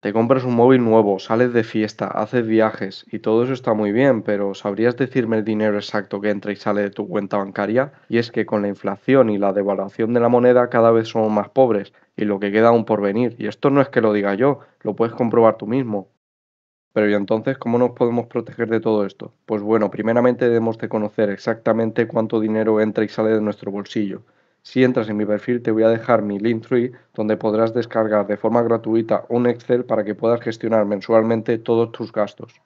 Te compras un móvil nuevo, sales de fiesta, haces viajes y todo eso está muy bien, pero ¿sabrías decirme el dinero exacto que entra y sale de tu cuenta bancaria? Y es que con la inflación y la devaluación de la moneda cada vez somos más pobres y lo que queda aún por venir. Y esto no es que lo diga yo, lo puedes comprobar tú mismo. Pero ¿y entonces cómo nos podemos proteger de todo esto? Pues bueno, primeramente debemos de conocer exactamente cuánto dinero entra y sale de nuestro bolsillo si entras en mi perfil te voy a dejar mi link donde podrás descargar de forma gratuita un Excel para que puedas gestionar mensualmente todos tus gastos.